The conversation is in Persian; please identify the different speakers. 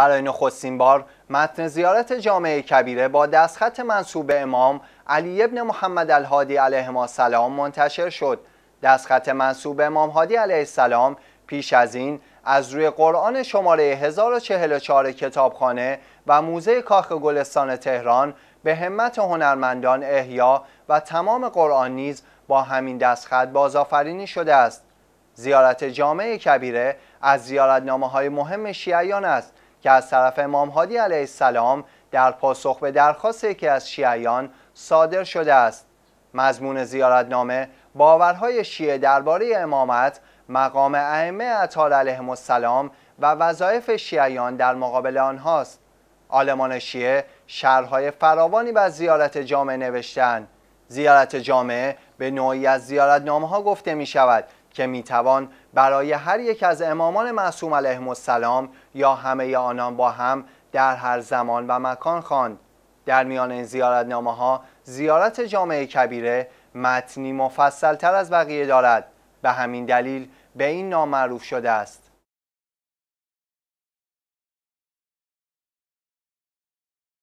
Speaker 1: برای نخستین بار متن زیارت جامعه کبیره با دستخط منصوب امام علی ابن محمد الهادی علیه ما سلام منتشر شد دستخط منصوب امام هادی علیه السلام پیش از این از روی قرآن شماره 1044 کتابخانه و موزه کاخ گلستان تهران به همت هنرمندان احیا و تمام قرآن نیز با همین دستخط بازآفرینی شده است زیارت جامعه کبیره از زیارتنامه های مهم شیعیان است که از طرف امام هادی علیه السلام در پاسخ به درخواست یکی از شیعیان صادر شده است مضمون زیارتنامه باورهای شیعه درباره امامت مقام ائمه اطهار علیهم السلام و وظایف شیعیان در مقابل آنهاست آلمان شیعه شرحهای فراوانی بر زیارت جامعه نوشتند زیارت جامعه به نوعی از زیارتنامه ها گفته می شود که میتوان برای هر یک از امامان معصوم علیه السلام یا همه آنان با هم در هر زمان و مکان خواند در میان این نامه ها زیارت جامعه کبیره متنی مفصل تر از بقیه دارد به همین دلیل به این نام معروف شده است